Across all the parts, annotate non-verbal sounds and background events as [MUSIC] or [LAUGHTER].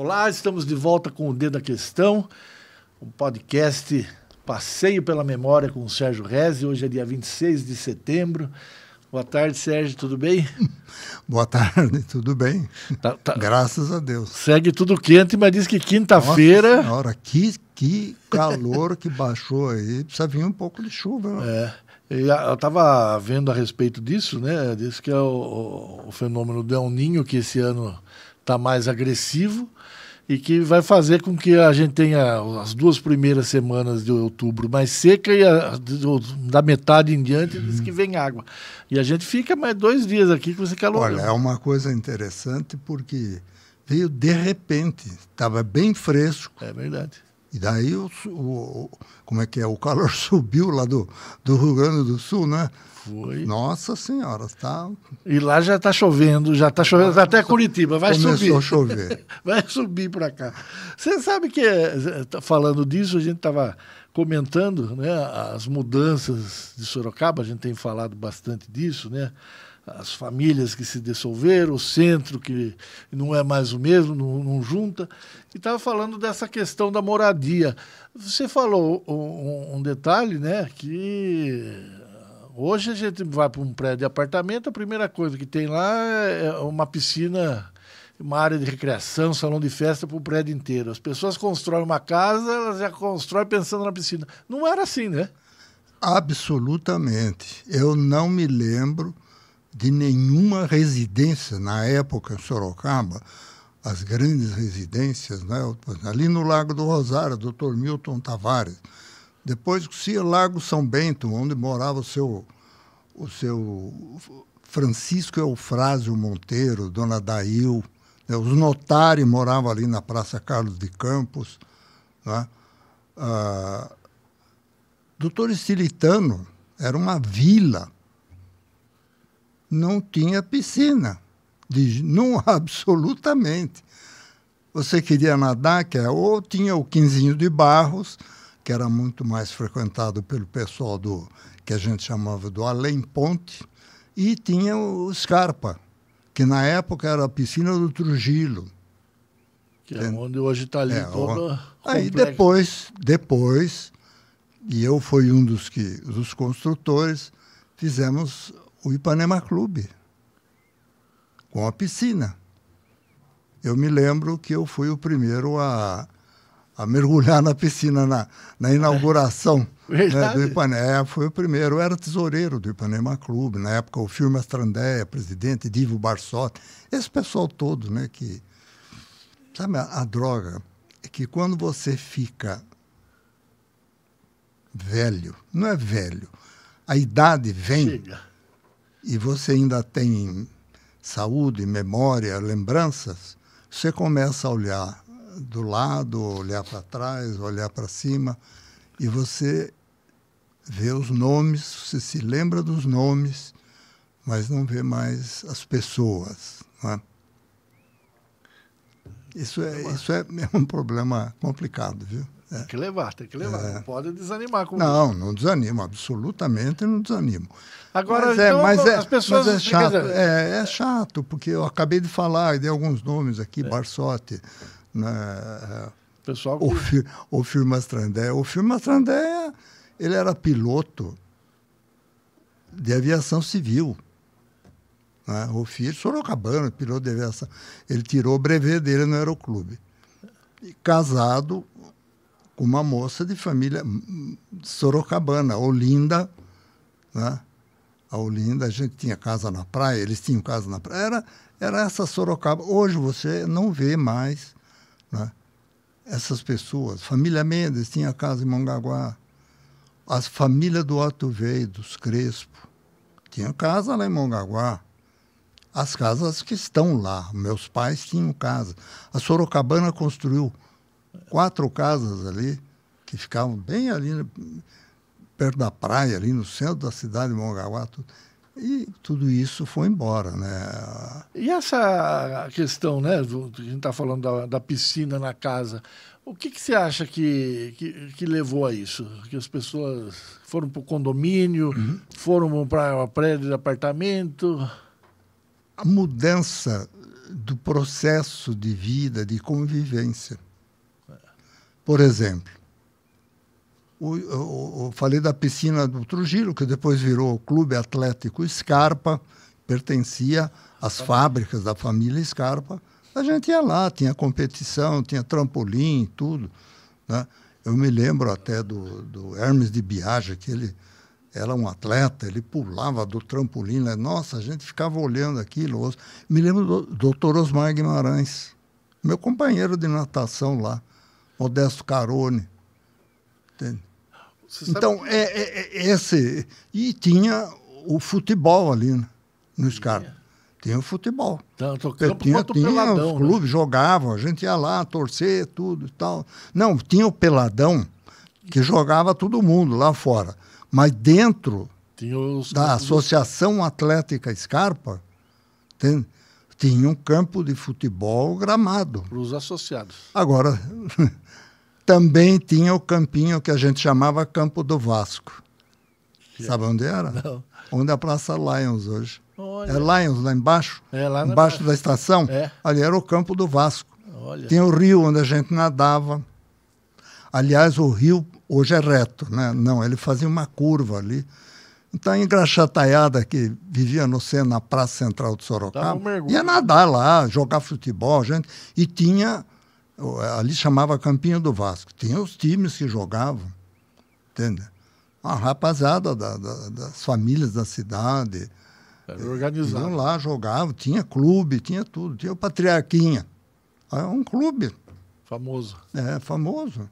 Olá, estamos de volta com o Dedo da Questão, um podcast Passeio pela Memória com o Sérgio Reze. Hoje é dia 26 de setembro. Boa tarde, Sérgio, tudo bem? [LAUGHS] Boa tarde, tudo bem. Tá, tá. Graças a Deus. Segue tudo quente, mas diz que quinta-feira. Senhora, que, que calor que baixou aí. Precisa vir um pouco de chuva. Né? É, eu estava vendo a respeito disso, né? Diz que é o, o, o fenômeno do El Ninho, que esse ano está mais agressivo e que vai fazer com que a gente tenha as duas primeiras semanas de outubro mais seca e a, da metade em diante uhum. diz que vem água. E a gente fica mais dois dias aqui com esse calor. Olha, é uma coisa interessante porque veio de repente, estava bem fresco. É verdade. E daí o, o, como é que é? O calor [LAUGHS] subiu lá do, do Rio Grande do Sul, né? Foi. Nossa senhora, tá. E lá já está chovendo, já está chovendo tá até Curitiba, vai Começou subir. Começou a chover. [LAUGHS] vai subir para cá. Você sabe que eh, eh, tá falando disso, a gente estava comentando, né, as mudanças de Sorocaba, a gente tem falado bastante disso, né? as famílias que se dissolveram, o centro que não é mais o mesmo, não, não junta. E estava falando dessa questão da moradia. Você falou um, um detalhe, né? Que hoje a gente vai para um prédio de apartamento, a primeira coisa que tem lá é uma piscina uma área de recreação, salão de festa para o prédio inteiro. As pessoas constroem uma casa, elas já constroem pensando na piscina. Não era assim, né? Absolutamente. Eu não me lembro de nenhuma residência na época em Sorocaba, as grandes residências, né? ali no Lago do Rosário, Dr. Milton Tavares. Depois se Lago São Bento, onde morava o seu, o seu Francisco Eufrásio Monteiro, Dona Dail. Né? Os notários moravam ali na Praça Carlos de Campos. Né? Ah, Doutor Estilitano era uma vila não tinha piscina. Diz, não, [LAUGHS] absolutamente. Você queria nadar, que é, ou tinha o quinzinho de barros, que era muito mais frequentado pelo pessoal do que a gente chamava do Além Ponte, e tinha o Scarpa, que na época era a piscina do Trujillo. Que é onde hoje está ali é, toda Aí depois, depois, e eu fui um dos que dos construtores, fizemos o Ipanema Clube, com a piscina. Eu me lembro que eu fui o primeiro a, a mergulhar na piscina na, na inauguração [LAUGHS] né, do Ipanema. É, foi o primeiro. Eu era tesoureiro do Ipanema Clube. Na época, o filme Astrandéia, presidente, Divo Barsotti. Esse pessoal todo, né? Que, sabe, a, a droga é que quando você fica velho, não é velho, a idade vem Chega e você ainda tem saúde, memória, lembranças, você começa a olhar do lado, olhar para trás, olhar para cima, e você vê os nomes, você se lembra dos nomes, mas não vê mais as pessoas. Né? Isso, é, é isso é, é um problema complicado, viu? Tem que levar, tem que é. levar. É. Não pode desanimar com Não, não desanimo, absolutamente não desanimo. Agora, mas é, então, mas é, as pessoas. Mas é chato, é, é, chato, porque eu acabei de falar, dei alguns nomes aqui, é. Barsotti. Né, Pessoal... O, Fir, o Firmas O Firmas Mastrandé ele era piloto de aviação civil. Né? O Fir Sorocabano, piloto de aviação. Ele tirou o brevet dele no aeroclube. E casado com uma moça de família hum, sorocabana, Olinda. Né? A Olinda, a gente tinha casa na praia, eles tinham casa na praia. Era, era essa Sorocaba. Hoje você não vê mais né? essas pessoas. Família Mendes tinha casa em Mongaguá. As famílias do Otto Vei, dos Crespo, tinha casa lá em Mongaguá. As casas que estão lá. Meus pais tinham casa. A Sorocabana construiu quatro casas ali, que ficavam bem ali, né, perto da praia, ali no centro da cidade de Mongaguá. Tudo. E tudo isso foi embora, né? E essa questão, né, do, a gente está falando da, da, piscina na casa, o que, que você acha que, que, que, levou a isso? Que as pessoas foram para o condomínio, uhum. foram para o prédio de apartamento? A mudança do processo de vida, de convivência. Por exemplo, o, o, o, falei da piscina do Trujillo, que depois virou o Clube Atlético Scarpa, pertencia às fábricas da família Scarpa. A gente ia lá, tinha competição, tinha trampolim, tudo. Né? Eu me lembro até do, do Hermes de Biage, que ele era um atleta, ele pulava do trampolim. Né? Nossa, a gente ficava olhando aquilo. Me lembro do Dr. Osmar Guimarães, meu companheiro de natação lá Modesto Carone. Entende? Então, que... É, é, é, esse. E tinha o futebol ali né, no Scarpa. Tinha o futebol. Tanto tá, campo tinha, quanto tinha, o peladão. Os né? clubes né? jogavam, a gente ia lá torcer, tudo e tal. Não, tinha o peladão que jogava todo mundo lá fora. Mas dentro os... da Associação Atlética Scarpa, entende? tinha um campo de futebol gramado. Para os associados. Agora, [LAUGHS] também tinha o campinho que a gente chamava Campo do Vasco. Que Sabe é? onde era? Não. Onde é a Praça Lions hoje. Olha. É Lions, lá embaixo. É, lá embaixo da estação. É. Ali era o Campo do Vasco. Olha. Tinha o rio onde a gente nadava. Aliás, o rio hoje é reto, né? Não, ele fazia uma curva ali então, tá a engraxataiada que vivia no centro, na Praça Central de Sorocaba, ia nadar lá, jogar futebol, gente. E tinha, ali chamava Campinho do Vasco, tinha os times que jogavam, entende? rapaziada da, da, das famílias da cidade. Era organizado. Iam lá, jogavam, tinha clube, tinha tudo. Tinha o Patriarquinha. Era é um clube. Famoso. É, famoso.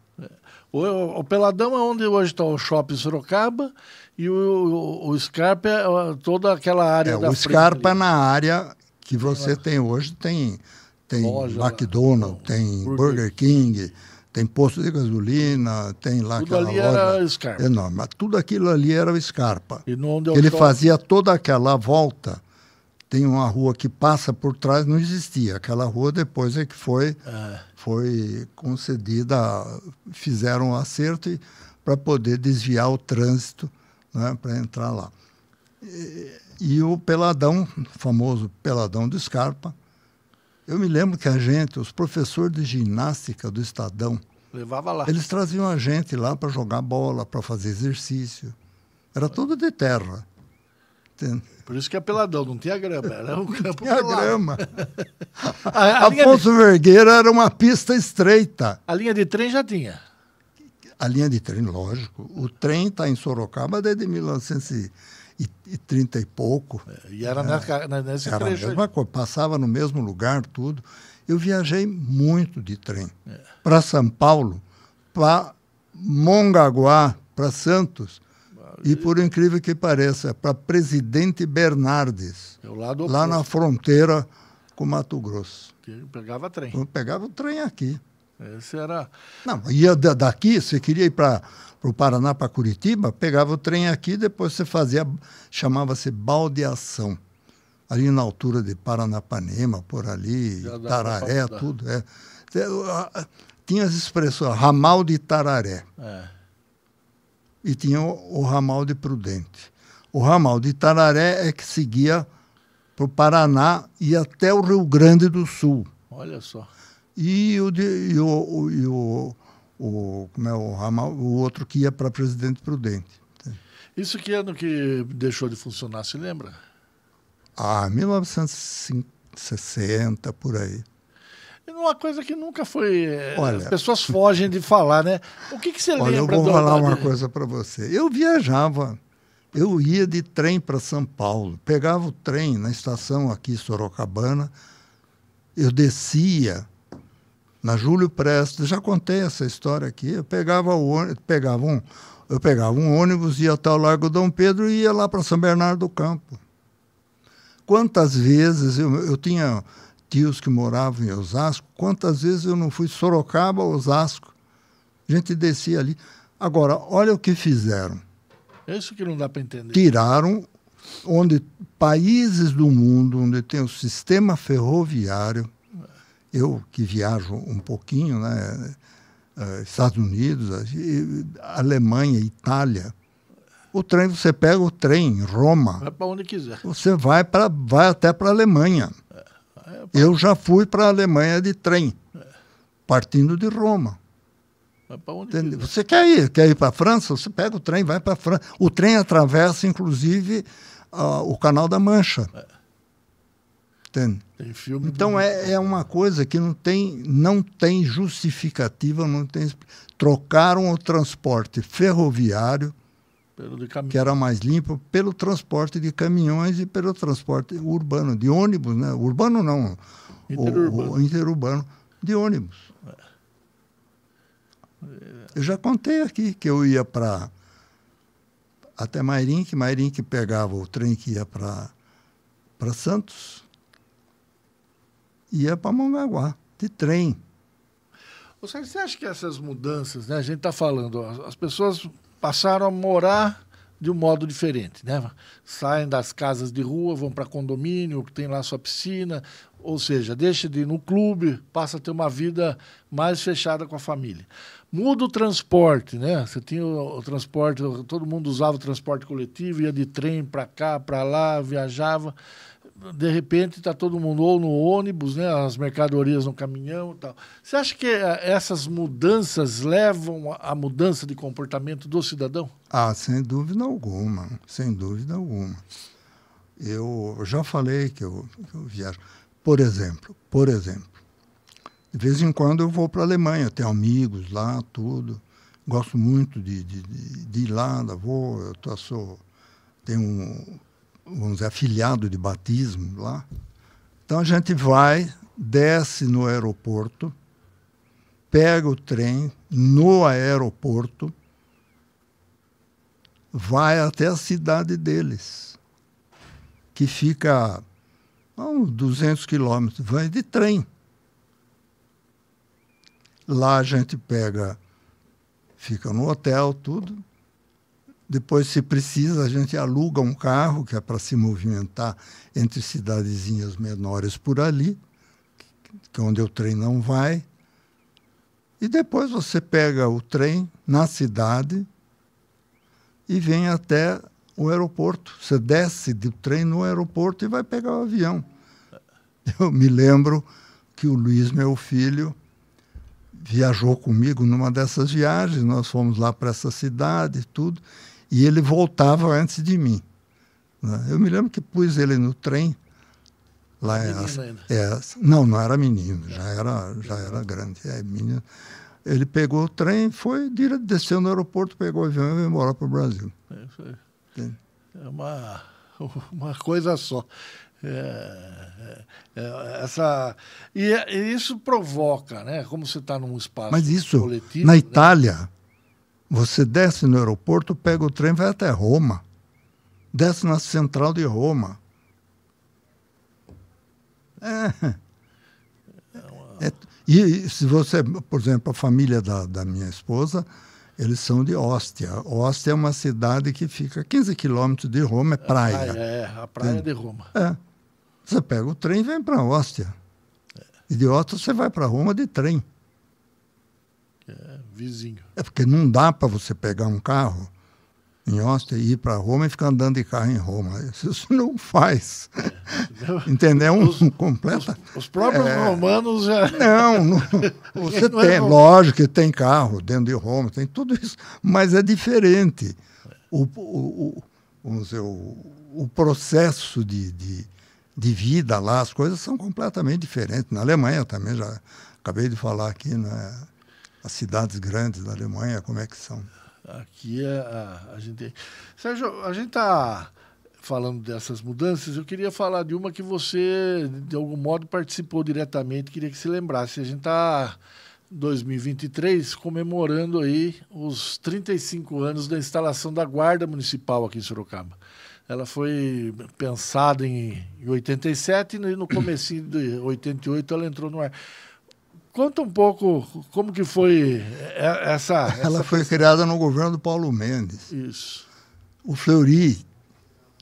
O, o, Peladão é onde hoje está o Shopping Sorocaba e o, o, o Scarpa é toda aquela área é, da O Scarpa é ali. na área que você ah. tem hoje tem, tem Loja, McDonald's, tem Burger, King tem posto de gasolina, tem lá tudo aquela ali era Scarpa. enorme. Mas tudo aquilo ali era o Scarpa. É ele fazia toda aquela volta tem uma rua que passa por trás, não existia. Aquela rua depois é que foi, ah. foi concedida, fizeram um acerto para poder desviar o trânsito né, para entrar lá. E, e o Peladão, famoso Peladão do Scarpa. Eu me lembro que a gente, os professores de ginástica do Estadão, levava lá. Eles traziam a gente lá para jogar bola, para fazer exercício. Era tudo de terra. Por isso que é peladão, não tinha grama, era um campo tinha pelado. grama. [LAUGHS] a, a Afonso de... Vergueira era uma pista estreita. A linha de trem já tinha. A linha de trem, lógico. O trem está em Sorocaba desde 1930 e pouco. É, e era, é, na, nesse era trecho. mesma coisa, passava no mesmo lugar, tudo. Eu viajei muito de trem. É. Para São Paulo, para Mongaguá, para Santos e por incrível que pareça, para Presidente Bernardes, é lá na fronteira com Mato Grosso. Que pegava trem. Eu pegava o trem aqui. Esse era. Não, ia daqui, você queria ir para o Paraná, para Curitiba, pegava o trem aqui, depois você fazia, chamava-se baldeação. Ali na altura de Paranapanema, por ali, Tararé, tudo. É. Tinha as expressões, ramal de Tararé. É e tinha o, o ramal de Prudente. O ramal de Tararé é que seguia para o Paraná e até o Rio Grande do Sul. Olha só. E o, de, e o, e o, o, como é, o, ramal, o outro que ia para Presidente Prudente. Isso que ano que deixou de funcionar, se lembra? Ah, 1960, por aí. É uma coisa que nunca foi. Eh, olha, as pessoas fogem de falar, né? O que, que você olha, lembra? Eu vou do falar uma coisa para você. Eu viajava, eu ia de trem para São Paulo, pegava o trem na estação aqui Sorocabana, eu descia na Júlio Prestes, já contei essa história aqui. Eu pegava o pegava um, eu pegava um ônibus ia até o Largo Dom Pedro e ia lá para São Bernardo do Campo. Quantas vezes eu, eu tinha tios que moravam em Osasco, quantas vezes eu não fui Sorocaba, Osasco. A gente descia ali. Agora, olha o que fizeram. É isso que não dá para entender. Tiraram onde países do mundo onde tem o sistema ferroviário. Eu que viajo um pouquinho, né? Eh, Estados Unidos, Alemanha, Itália. O trem, você pega o trem, em Roma. Vai para onde quiser. Você vai, pra, vai até para a Alemanha. É, Eu já fui para a Alemanha de trem, partindo de Roma. Você quer ir? Quer ir para a França? Você pega o trem, vai para a França. O trem atravessa, inclusive, uh, o Canal da Mancha. É. Entende? então é, é, uma coisa que não tem, não tem justificativa, não tem. Trocaram o transporte ferroviário que era mais limpo pelo transporte de caminhões e pelo transporte urbano, de ônibus, né? Urbano não, interurbano, o, o interurbano de ônibus. Eu já contei aqui que eu ia para até Mairink, que pegava o trem que ia para para Santos, ia para Mongaguá de trem. Você acha que essas mudanças, né? A gente está falando, as pessoas passaram a morar de um modo diferente, né? Saem das casas de rua, vão para condomínio, que tem lá sua piscina, ou seja, deixa de ir no clube, passa a ter uma vida mais fechada com a família. Muda o transporte, né? Você tinha o, o transporte, todo mundo usava o transporte coletivo, ia de trem para cá, para lá, viajava de repente está todo mundo ou no ônibus, né, as mercadorias no caminhão e tal. Você acha que eh, essas mudanças levam à mudança de comportamento do cidadão? Ah, sem dúvida alguma, sem dúvida alguma. Eu já falei que eu, que eu viajo. Por exemplo, por exemplo, de vez em quando eu vou para a Alemanha, tenho amigos lá, tudo. Gosto muito de, de, de ir lá, vou, eu tô, sou, tenho um, vamos dizer, afiliado de batismo lá. Então a gente vai, desce no aeroporto, pega o trem no aeroporto, vai até a cidade deles, que fica a uns 200 quilômetros, vai de trem. Lá a gente pega, fica no hotel, tudo, depois, se precisa, a gente aluga um carro, que é para se movimentar entre cidadezinhas menores por ali, que é onde o trem não vai. E depois você pega o trem na cidade e vem até o aeroporto. Você desce do trem no aeroporto e vai pegar o avião. Eu me lembro que o Luiz, meu filho, viajou comigo numa dessas viagens. Nós fomos lá para essa cidade e tudo e ele voltava antes de mim. Né? Eu me lembro que pus ele no trem. Lá é, é, não, não era menino, já era, já era grande. É, menino. Ele pegou o trem, foi, desceu no aeroporto, pegou o avião e veio embora para o Brasil. É, é uma, [LAUGHS] uma coisa só. É, é, é essa e, é, e, isso provoca, né? Como você está num espaço mas isso, coletivo, na né? Itália, né? Você desce no aeroporto, pega o trem, vai até Roma. Desce na central de Roma. É. É, e se você, por exemplo, a família da, da minha esposa, eles são de Ostia. Ostia é uma cidade que fica a 15 quilômetros de Roma, é praia. é, a praia de Roma. É. Você pega o trem e vem para Ostia. É. E de Ostia você vai para Roma de trem. É, vizinho. É porque não dá para você pegar um carro em Austin e ir para Roma e ficar andando de carro em Roma. [LAUGHS] Isso não faz. É, Entendeu? Um, os, Os, os próprios é, romanos já. Não, não [LAUGHS] você não é tem, é lógico que tem carro dentro de Roma, tem tudo isso, mas é diferente. O, o, o, dizer, o, o processo de, de, de vida lá, as coisas são completamente diferentes. Na Alemanha também, já acabei de falar aqui, é? as cidades grandes da Alemanha, como é que são? Aqui é a, a gente. Sérgio, a gente está falando dessas mudanças, eu queria falar de uma que você, de algum modo, participou diretamente, queria que se lembrasse. A gente está, em 2023, comemorando aí os 35 anos da instalação da Guarda Municipal aqui em Sorocaba. Ela foi pensada em, em 87 né, e no começo de 88 ela entrou no ar. Conta um pouco como que foi essa... É, essa... Ela foi criada no governo do Paulo Mendes. Isso. O Fleury,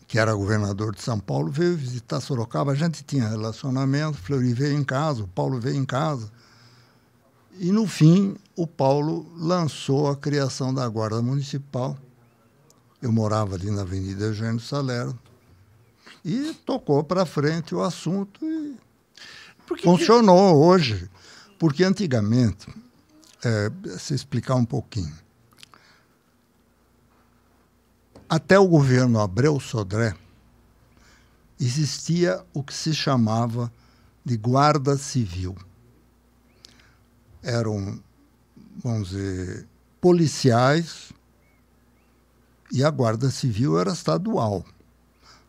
que era governador de São Paulo, veio visitar Sorocaba. A gente tinha relacionamento, o Fleury veio em casa, o Paulo veio em casa. E, no fim, o Paulo lançou a criação da Guarda Municipal. Eu morava ali na Avenida Eugênio Salero. E tocou para frente o assunto e Funcionou hoje. Porque antigamente, é, se explicar um pouquinho, até o governo Abreu Sodré, existia o que se chamava de guarda civil. Eram, vamos dizer, policiais e a guarda civil era estadual.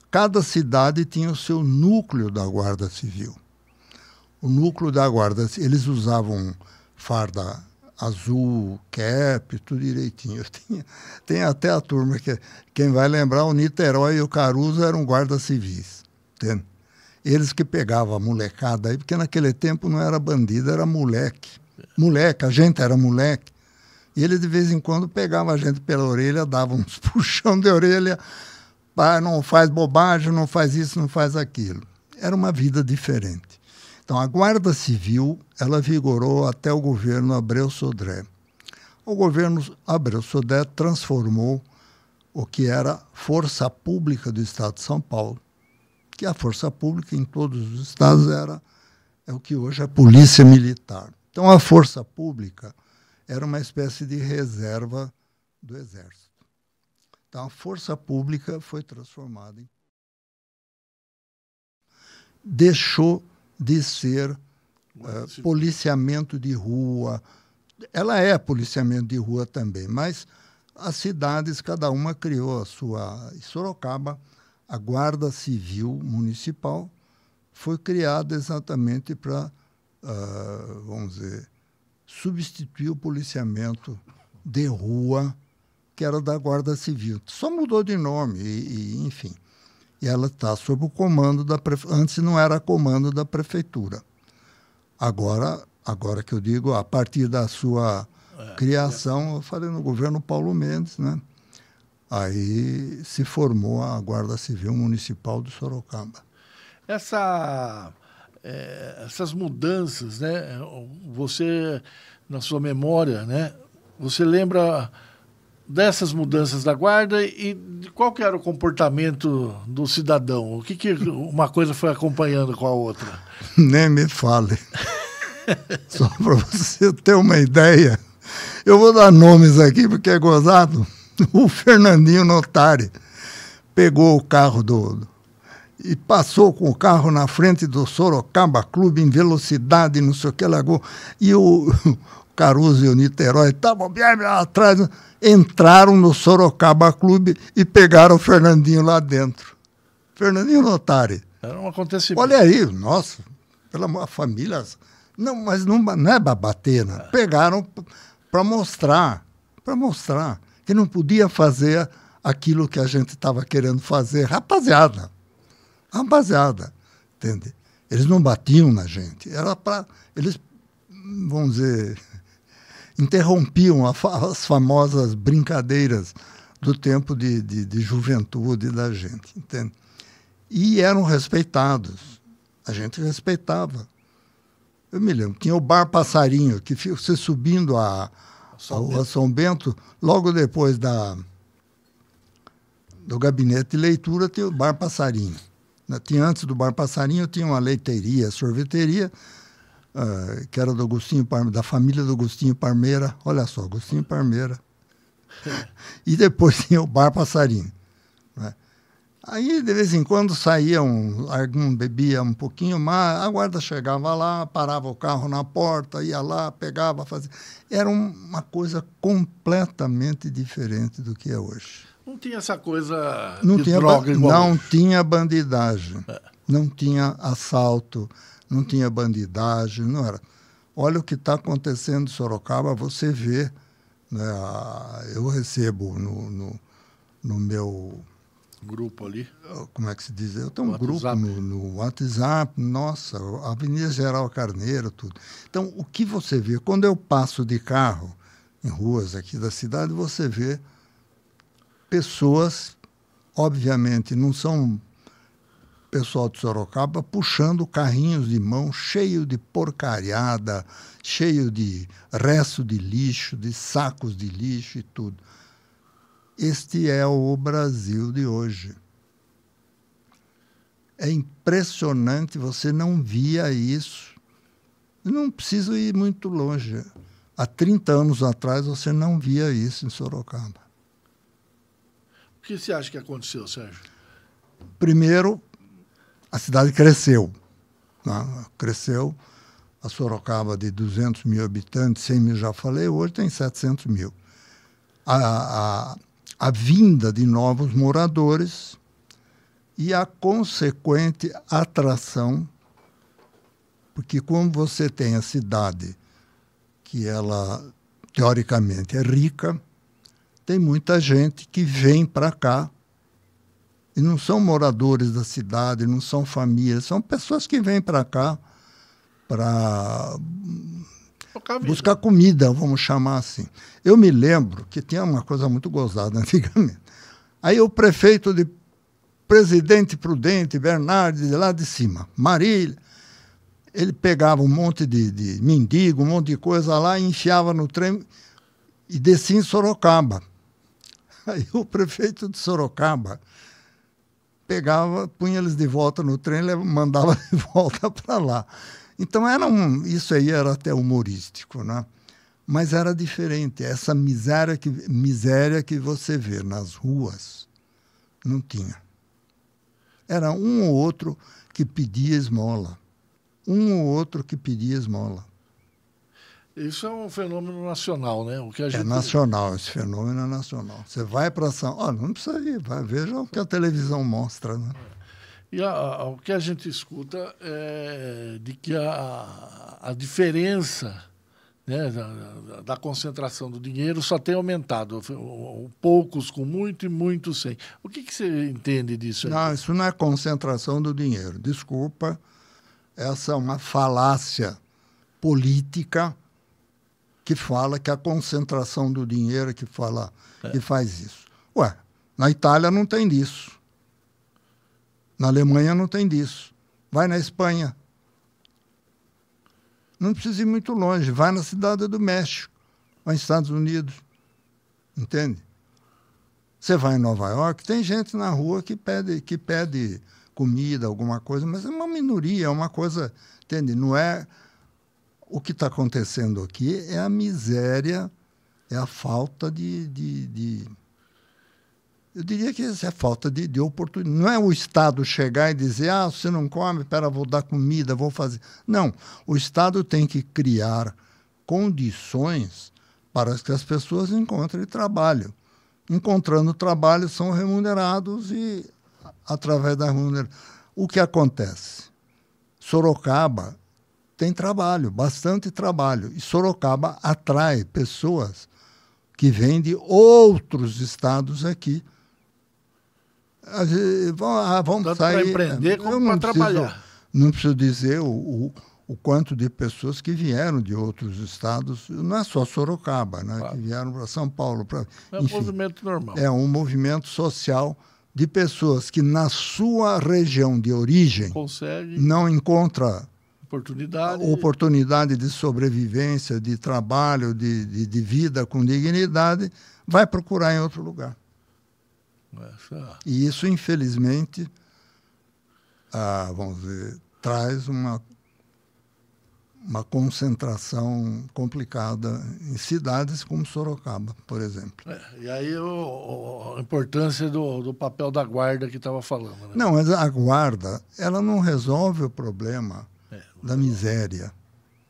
Cada cidade tinha o seu núcleo da guarda civil o núcleo da guarda. Eles usavam farda azul, cap, tudo direitinho. [LAUGHS] Tinha, tem até a turma que. Quem vai lembrar, o Niterói e o Caruso eram guardas civis. Entende? Eles que pegavam a molecada aí, porque naquele tempo não era bandido, era moleque. Moleque, a gente era moleque. E ele de vez em quando pegava a gente pela orelha, dava uns [LAUGHS] puxão de orelha, pai, não faz bobagem, não faz isso, não faz aquilo. Era uma vida diferente. Então, a Guarda Civil, ela vigorou até o governo Abreu Sodré. O governo Abreu Sodré transformou o que era Força Pública do Estado de São Paulo, que a Força Pública em todos os estados era é o que hoje é Polícia Militar. Então, a Força Pública era uma espécie de reserva do Exército. Então, a Força Pública foi transformada em... Deixou de ser uh, policiamento de rua. Ela é policiamento de rua também, mas as cidades, cada uma criou a sua. Em Sorocaba, a Guarda Civil Municipal foi criada exatamente para, uh, ah, vamos dizer, substituir o policiamento de rua que era da Guarda Civil. Só mudou de nome, e, e enfim e ela está sob o comando da prefe... antes não era comando da prefeitura. Agora, agora que eu digo, a partir da sua é, criação, é. eu falei no governo Paulo Mendes, né? Aí se formou a Guarda Civil Municipal de Sorocaba. Essa, é, essas mudanças, né? Você na sua memória, né? Você lembra dessas mudanças da guarda e de qual que era o comportamento do cidadão? O que, que uma coisa foi acompanhando com a outra? [LAUGHS] Nem me fale. [LAUGHS] Só para você ter uma ideia, eu vou dar nomes aqui porque é gozado. [LAUGHS] O Fernandinho Notari pegou o carro do, e passou com o carro na frente do Sorocaba Clube em velocidade, não sei o que, largou. E o, [LAUGHS] Caruso e o Niterói estavam bem atrás, entraram no Sorocaba Clube e pegaram o Fernandinho lá dentro. Fernandinho Notari. Era um acontecimento. Olha aí, nossa, pela família. Não, mas não, não é babatena. Ah. É. Pegaram para mostrar, para mostrar que não podia fazer aquilo que a gente estava querendo fazer. Rapaziada, rapaziada, entende? Eles não batiam na gente, era para eles, vamos dizer, [LAUGHS] interrompiam as famosas brincadeiras do tempo de, de, de juventude da gente, entende? E eram respeitados, a gente respeitava. Eu me lembro, tinha o Bar Passarinho, que você subindo a, a rua São Bento, logo depois da, do gabinete de leitura, tem o Bar Passarinho. Né? Tinha, antes do Bar Passarinho, tinha uma leiteria, sorveteria, uh, que era do Agostinho Parmeira, da família do Agostinho Parmeira. Olha só, Agostinho Parmeira. [LAUGHS] e depois tinha o Bar Passarinho. Né? Aí, de vez em quando, saía um, algum bebia um pouquinho mais, a guarda chegava lá, parava o carro na porta, ia lá, pegava, fazia. Era uma coisa completamente diferente do que é hoje. Não tinha essa coisa não tinha droga igual. Não tinha bandidagem. É. Não tinha assalto, não tinha bandidagem, não era. Olha o que está acontecendo em Sorocaba, você vê. Né, a, eu recebo no, no, no, meu. Grupo ali? Como é que se diz? Eu tenho um grupo no, no WhatsApp, nossa, Avenida Geral Carneiro, tudo. Então, o que você vê? Quando eu passo de carro em ruas aqui da cidade, você vê pessoas, obviamente, não são pessoal de Sorocaba puxando carrinhos de mão cheio de porcariada, cheio de resto de lixo, de sacos de lixo e tudo. Este é o Brasil de hoje. É impressionante, você não via isso. Não preciso ir muito longe. Há 30 anos atrás você não via isso em Sorocaba. O que você acha que aconteceu, Sérgio? Primeiro, a cidade cresceu. Né? Cresceu. A Sorocaba, de 200 mil habitantes, 100 mil já falei, hoje tem 700 mil. A, a, a vinda de novos moradores e a consequente atração, porque como você tem a cidade que ela teoricamente é rica, tem muita gente que vem para cá e não são moradores da cidade, não são famílias, são pessoas que vêm para cá para buscar comida, vamos chamar assim. Eu me lembro que tinha uma coisa muito gozada [LAUGHS] antigamente. Aí o prefeito de Presidente Prudente, Bernardes, lá de cima, Marília, ele pegava um monte de, de mendigo, um monte de coisa lá e enfiava no trem e descia em Sorocaba. [LAUGHS] Aí o prefeito de Sorocaba pegava, punha eles de volta no trem, mandava [LAUGHS] de volta para lá. Então era um, isso aí era até humorístico, né? Mas era diferente. Essa miséria que, miséria que você vê nas ruas não tinha. Era um ou outro que pedia esmola. Um ou outro que pedia esmola. Isso é um fenômeno nacional, né? O que a é gente... É nacional, esse fenômeno é nacional. Você vai para São Paulo, não precisa ir, vai, veja o que a televisão mostra. Né? E a, a, o que a gente escuta é de que a, a diferença né, da, da, concentração do dinheiro só tem aumentado. Poucos com muito e muitos sem. O que, que você entende disso? Aí? Não, isso não é concentração do dinheiro. Desculpa, essa é uma falácia política que fala que a concentração do dinheiro que fala é. que faz isso. Ué, na Itália não tem disso. Na Alemanha não tem disso. Vai na Espanha. Não precisa ir muito longe. Vai na cidade do México, vai nos Estados Unidos. Entende? Você vai em Nova York, tem gente na rua que pede, que pede comida, alguma coisa, mas é uma minoria, é uma coisa, entende? Não é o que está acontecendo aqui é a miséria, é a falta de. de, de eu diria que é a falta de, de oportunidade. Não é o Estado chegar e dizer, ah, você não come, pera, vou dar comida, vou fazer. Não. O Estado tem que criar condições para que as pessoas encontrem trabalho. Encontrando trabalho, são remunerados e, através da remuneração. O que acontece? Sorocaba tem trabalho, bastante trabalho. E Sorocaba atrai pessoas que vêm de outros estados aqui. Vão, ah, Tanto sair. Para empreender como para trabalhar. Não preciso dizer o, o, o, quanto de pessoas que vieram de outros estados, não é só Sorocaba, né? Claro. que vieram para São Paulo. Pra, é enfim, um movimento normal. É um movimento social de pessoas que na sua região de origem Consegue... não encontra Oportunidade. oportunidade de sobrevivência, de trabalho, de, de, de, vida com dignidade, vai procurar em outro lugar. Essa. E isso, infelizmente, ah, vamos dizer, traz uma, uma concentração complicada em cidades como Sorocaba, por exemplo. É, e aí o, a importância do, do papel da guarda que estava falando. Né? Não, mas a guarda, ela não resolve o problema da miséria.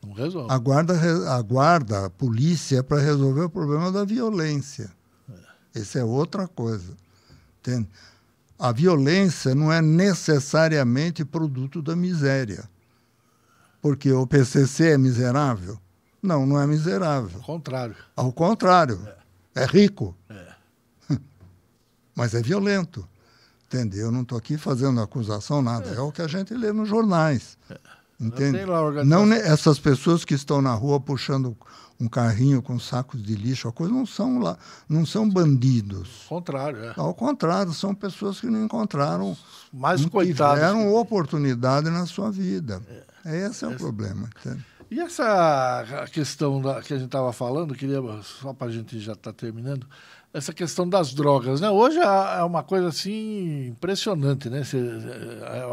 Não resolve. A guarda, a, guarda, a polícia, é para resolver o problema da violência. É. Essa é outra coisa. Entende? A violência não é necessariamente produto da miséria. Porque o PCC é miserável? Não, não é miserável. Ao contrário. Ao contrário. É, é rico. É. [LAUGHS] Mas é violento. Entendeu? Eu não estou aqui fazendo acusação, nada. É. é. o que a gente lê nos jornais. É. Entende? Não, essas pessoas que estão na rua puxando um carrinho com sacos de lixo, a coisa não são lá, não são bandidos. Ao contrário, é. Ao contrário, são pessoas que não encontraram mais não coitados tiveram que... oportunidade na sua vida. É. Esse é, o é. problema. Entende? E essa questão da, que a gente estava falando, queria só para a gente já estar tá terminando, essa questão das drogas, né? Hoje é, é uma coisa assim impressionante, né?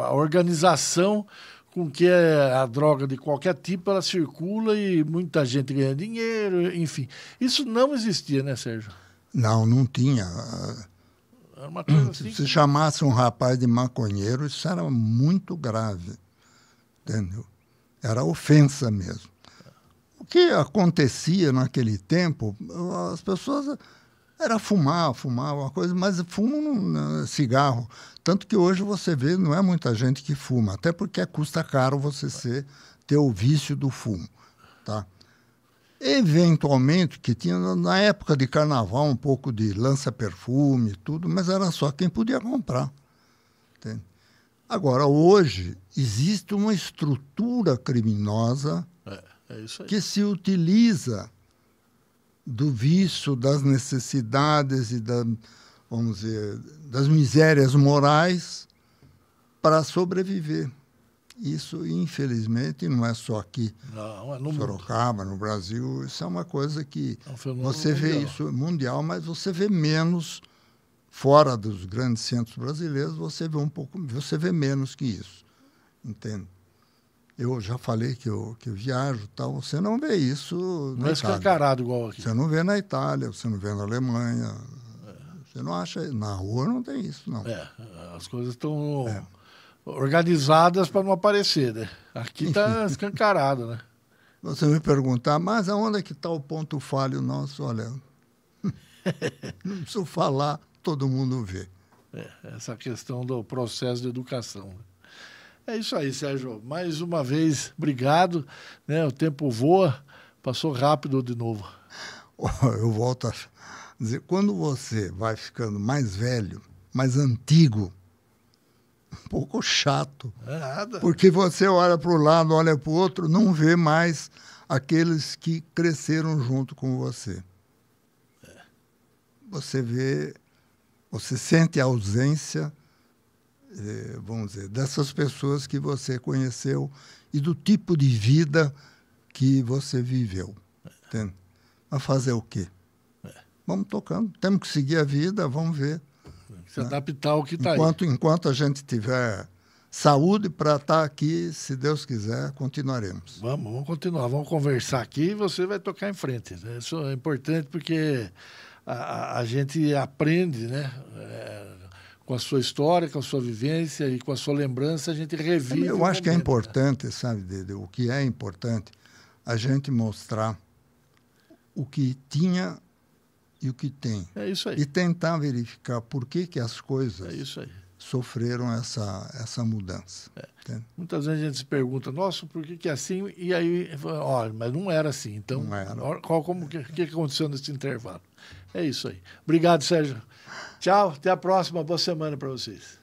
A organização com que é a droga de qualquer tipo ela circula e muita gente ganha dinheiro, enfim. Isso não existia, né, Sérgio? Não, não tinha. Era uma coisa assim. Se né? chamasse um rapaz de maconheiro, isso era muito grave. Entendeu? Era ofensa mesmo. O que acontecia naquele tempo, as pessoas era fumar, fumar uma coisa, mas fumo cigarro. Tanto que hoje você vê, não é muita gente que fuma, até porque custa caro você ser, ter o vício do fumo. Tá? Eventualmente, que tinha na época de carnaval um pouco de lança-perfume e tudo, mas era só quem podia comprar. Entende? Agora, hoje, existe uma estrutura criminosa é, é que se utiliza do vício, das necessidades e da, vamos dizer, das misérias morais para sobreviver. Isso, infelizmente, não é só aqui. Não, é no Sorocaba, mundo. no Brasil, isso é uma coisa que é um você vê mundial. isso mundial, mas você vê menos fora dos grandes centros brasileiros, você vê um pouco, você vê menos que isso. Entende? eu já falei que eu, que eu viajo tal. Você não vê isso na não é escancarado igual aqui. Você não vê na Itália, você não vê na Alemanha. É. Você não acha... Na rua não tem isso, não. É, as coisas estão é. organizadas para não aparecer, né? Aqui está [LAUGHS] escancarado, né? Você me perguntar, mas aonde é que está o ponto falho nosso? Olha, [LAUGHS] não preciso falar, todo mundo vê. É, essa questão do processo de educação, né? É isso aí, Sérgio. Mais uma vez, obrigado. Né? O tempo voa, passou rápido de novo. [LAUGHS] Eu volto a dizer, quando você vai ficando mais velho, mais antigo, um pouco chato. É nada. Porque você olha para um lado, olha para o outro, não vê mais aqueles que cresceram junto com você. É. Você vê, você sente a ausência eh, vamos dizer, dessas pessoas que você conheceu e do tipo de vida que você viveu. Entende? fazer o quê? É. Vamos tocando, temos que seguir a vida, vamos ver. Se né? adaptar ao que está enquanto, aí. Enquanto a gente tiver saúde para estar tá aqui, se Deus quiser, continuaremos. Vamos, vamos continuar, vamos conversar aqui e você vai tocar em frente. Né? Isso é importante porque a, a gente aprende, né? É, com a sua história, com a sua vivência e com a sua lembrança, a gente revive. Eu acho que é né? importante, sabe, Dede, o que é importante, a gente mostrar o que tinha e o que tem. É isso aí. E tentar verificar por que, que as coisas. É isso aí sofreram essa, essa mudança. É. Muitas vezes a gente se pergunta, nossa, por que, que é assim? E aí, olha, mas não era assim. Então, era. Qual, como que, que aconteceu nesse intervalo? É isso aí. Obrigado, Sérgio. Tchau, até a próxima. Boa semana para vocês.